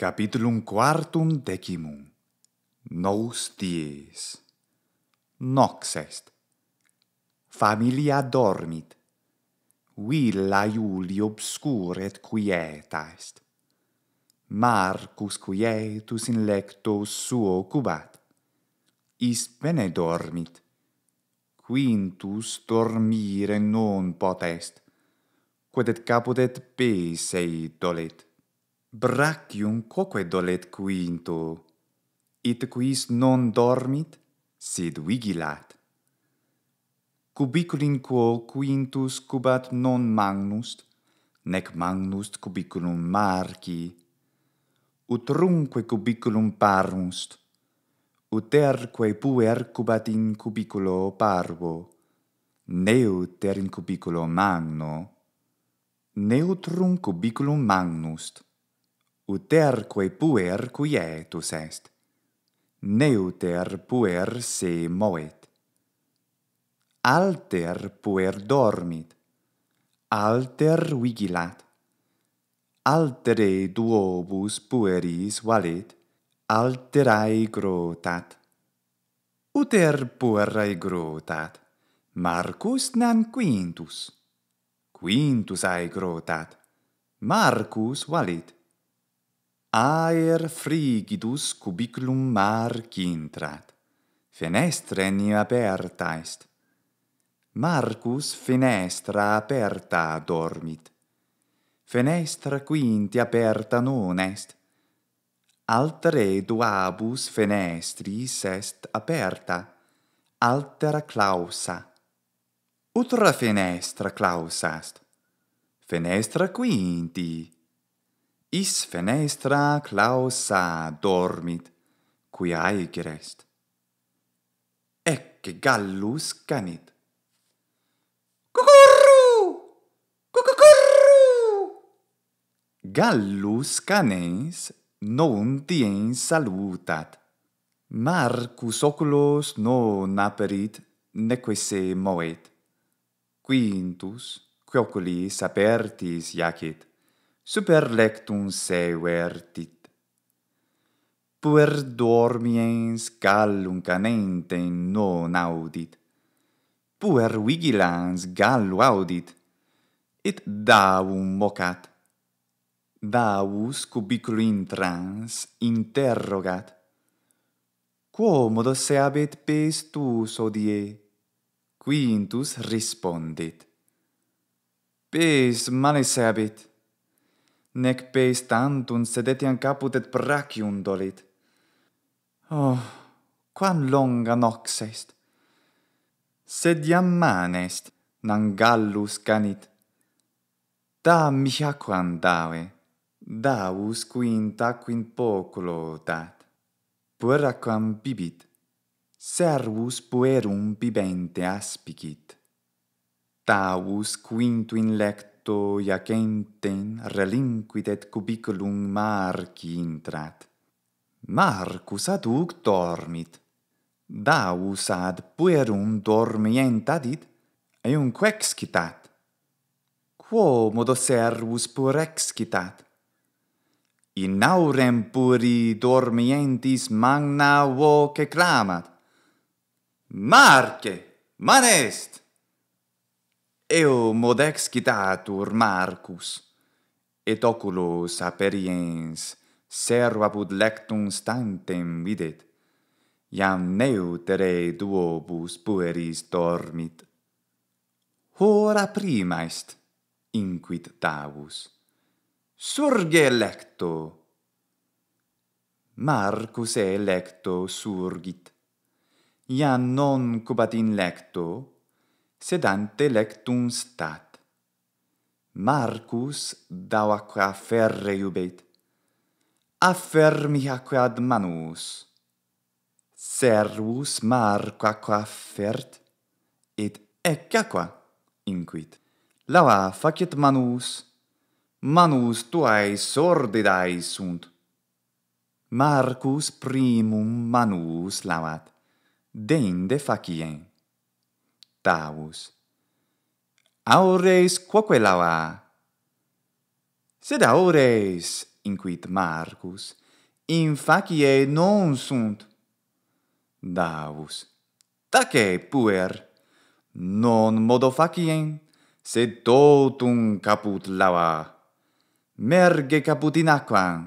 Capitulum quartum decimum Nous dies Nox est Familia dormit Villa Iuli obscure et quieta est Marcus quietus in lecto suo cubat Is bene dormit Quintus dormire non potest quod et caput et pesei dolet brachium coque dolet quinto, it quis non dormit, sed vigilat. Cubiculin quo quintus cubat non magnus, nec magnus cubiculum marci, utrumque cubiculum parmust, uterque puer cubat in cubiculo parvo, neuter in cubiculo magno, neutrum cubiculum magnust, uterque puer quietus est. Neuter puer se moet. Alter puer dormit. Alter vigilat. Altere duobus pueris valet. Alterae grotat. Uter puerae grotat. Marcus nan quintus. Quintus ae grotat. Marcus valit. Aer frigidus cubiculum mar cintrat, fenestre ni aperta est. Marcus fenestra aperta dormit. Fenestra quinti aperta non est. Altere duabus fenestris est aperta, altera clausa. Utra fenestra clausast. Fenestra Fenestra quinti. Is fenestra clausa dormit, cui aegir est. Ecce gallus canit. Cucurru! Cucurru! Gallus canes non dien salutat. Marcus oculos non aperit, neque se moet. Quintus, quioculis apertis iacit super lectum se vertit. Puer dormiens gallum canente non audit, puer vigilans gallu audit, et davum mocat. Davus cubiculo intrans trans interrogat, quo se abet pes tus odie? Quintus respondit, pes male se abet, nec peis tantum sed etiam caput et brachium dolit. Oh, quam longa nox est! Sed iam man est, nan gallus canit. Da mich aquam dave, da us quinta quint poculo dat. Puer bibit, servus puerum bibente aspicit. Da us quintu in lect puto iacenten relinquidet cubiculum marci intrat. Marcus ad dormit. Davus ad puerum dormient adit, eunque excitat. Quo modo servus pur excitat? In aurem puri dormientis magna voce clamat. Marce, man est! Eo modex citatur Marcus, et oculos aperiens serva put lectum stantem videt, iam neutere duobus pueris dormit. Hora prima est, inquit Tavus. Surge lecto! Marcus e lecto surgit, iam non cubat in lecto, sed ante lectum stat. Marcus dau aqua ferre iubet. Affermi aqua ad manus. Servus Marco aqua fert, et ec aqua inquit. Lava faciet manus, manus tuae sordidae sunt. Marcus primum manus lavat, deinde faciem. Davus. Aures quoque lava? Sed aures, inquit Marcus, in facie non sunt. Davus. Tace, puer, non modo facien, sed totum caput lava. Merge caput in aquam.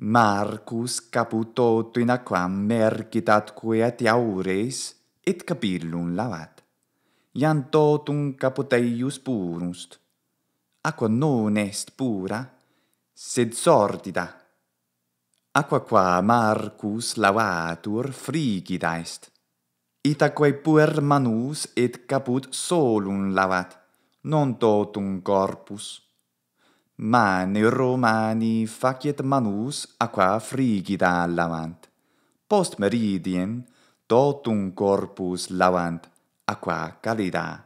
Marcus caput totum in aquam mergit atque et aures, et capillum lavat iam totum caput eius purust. Aqua non est pura, sed sordida. Aqua qua Marcus lavatur frigida est. Itaque puer manus et caput solum lavat, non totum corpus. Mane Romani faciet manus aqua frigida lavant. Post meridien totum corpus lavant aqua calida.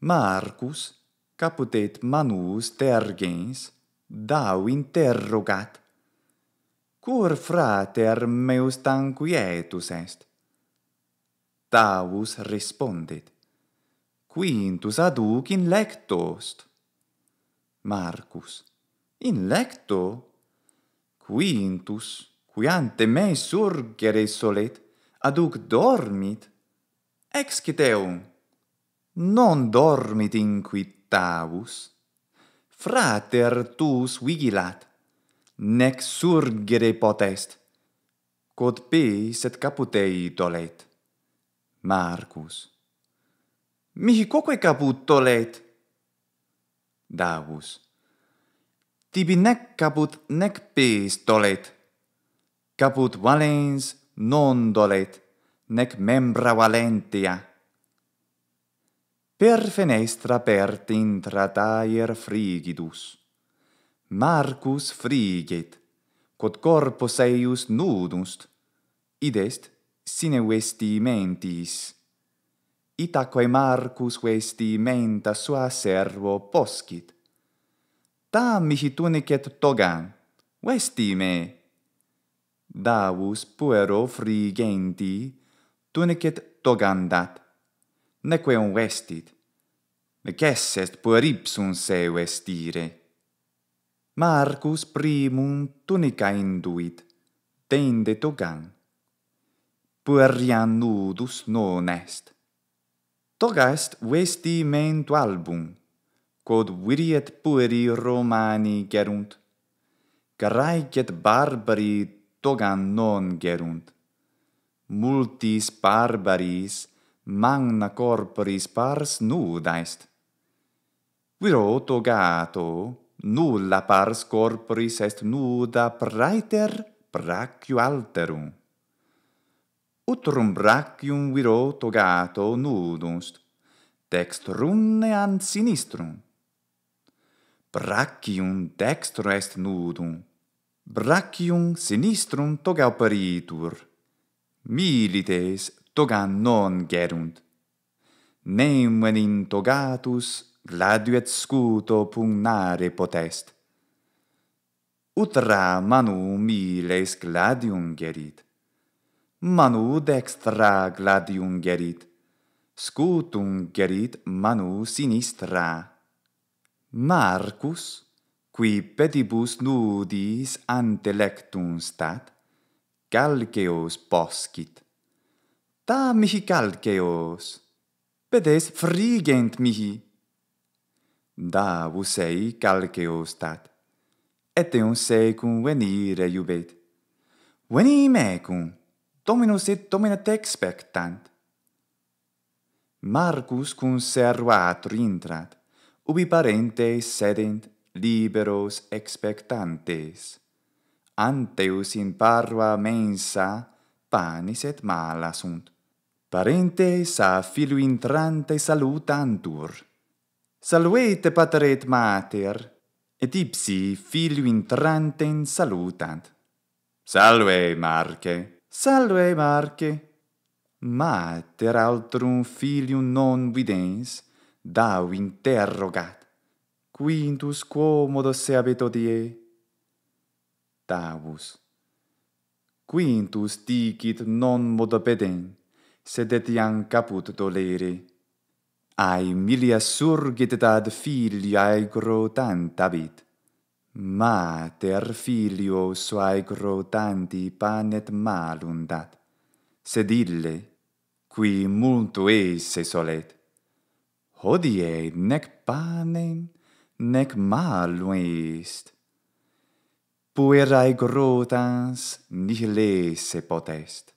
Marcus, caput et manus tergens, dau interrogat. Cur frater meus tanquietus est? Taus respondit. Quintus aduc in lecto est. Marcus, in lecto? Quintus, qui ante me surgere solet, aduc dormit? ex citeum non dormit inquit quittavus frater tuus vigilat nec surgere potest quod peis et caput ei tolet marcus mihi quoque caput tolet davus tibi nec caput nec peis tolet caput valens non dolet nec membra valentia. Per fenestra pert intra taer frigidus. Marcus frigit, quod corpus eius nudust, id est sine vestimentis. Itaque Marcus vestimenta sua servo poscit. Tam mihi tunicet togan, vestime. Davus puero frigenti, tunicet togandat, neque un vestit, nec est puer ipsum se vestire. Marcus primum tunica induit, tende togan. Puerian nudus non est. Toga est vestimento album, quod viriet pueri romani gerunt. Graiget barbari togan non gerunt. Multis barbaris, magna corporis pars nuda est. Viro togato, nulla pars corporis est nuda praeter braciu alterum. Utrum bracium viro togato nudumst, an sinistrum. Bracium dextro est nudum, bracium sinistrum toga operitur milites toga non gerunt. Nem ven in togatus gladiu et scuto pugnare potest. Utra manu miles gladium gerit. Manu dextra gladium gerit. Scutum gerit manu sinistra. Marcus, qui pedibus nudis ante lectum stat, calceos poscit. Da mihi calceos, pedes frigent mihi. Da vusei calceos tat, et eum secum venire iubet. Veni mecum, dominus et domina expectant. Marcus cum servatur intrat, ubi parentes sedent liberos expectantes anteus in parva mensa panis et mala sunt. Parentes a filu intrante salutantur. Saluete pater et mater, et ipsi filu intranten salutant. Salve, Marce! Salve, Marce! Mater altrum filium non videns, dau interrogat. Quintus quomodo se abet odie? Tavus, Quintus dicit non modo sed sed etiam caput dolere. Ai milia surgit et ad filia aegro tant Mater ma ter filio su aegro tanti panet malum dat, sed ille, qui multo esse solet, hodie nec panem, nec malum est puerae grotans nihile se potest.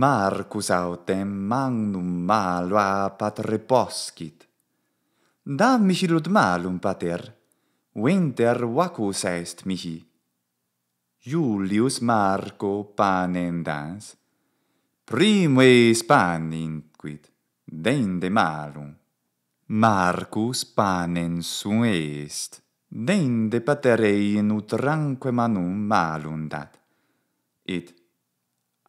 Marcus autem magnum malo apat reposcit. Dam mihi lud malum pater, winter vacus est mihi. Julius Marco panem dans, primu es pan inquit, dende malum. Marcus panem sum est deinde patere in utranque manum malum dat. Et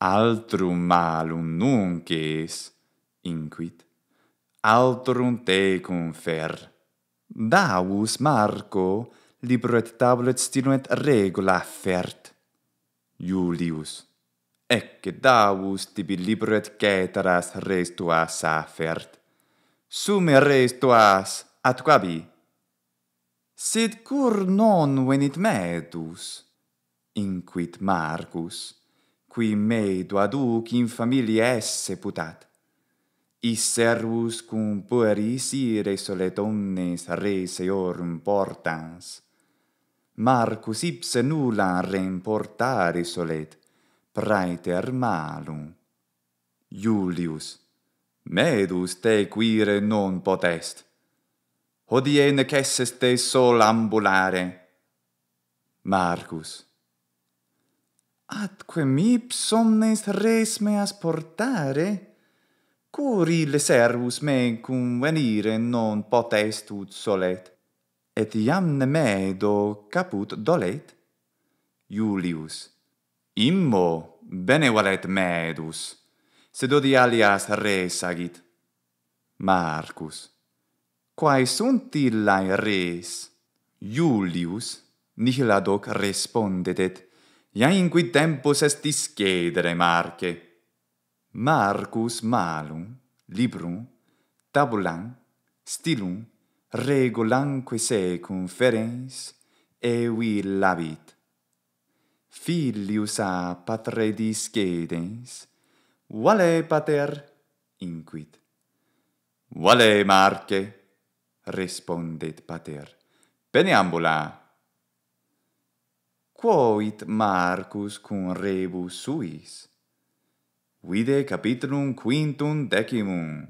altrum malum nunc es, inquit, altrum tecum fer. Davus Marco libro et tablet stinuet regula fert. Julius, ecce Davus tibi libro et ceteras restuas afert. Sume restuas, at quabi? Sed cur non venit medus? Inquit Marcus, qui medo ad uc in familia esse putat. Is servus cum pueris ire solet omnes rese orum portans. Marcus ipse nulla reimportare solet, praeter malum. Julius, medus te quire non potest hodie in ques est sol ambulare marcus atque mi somnes res meas portare, curi le servus me cum venire non potest ut solet et iam ne me do caput dolet iulius immo bene valet me sed odi alias res agit marcus quae sunt illae res? Iulius, nihil ad hoc respondetet, ja in qui tempus est discedere, Marce. Marcus malum, librum, tabulam, stilum, regulanque secum ferens, evi labit. Filius a patre discedens, vale pater, inquit. Vale, Marce, inquit respondet pater Bene ambula Quoit Marcus cum rebus suis vide capitulum quintum decimum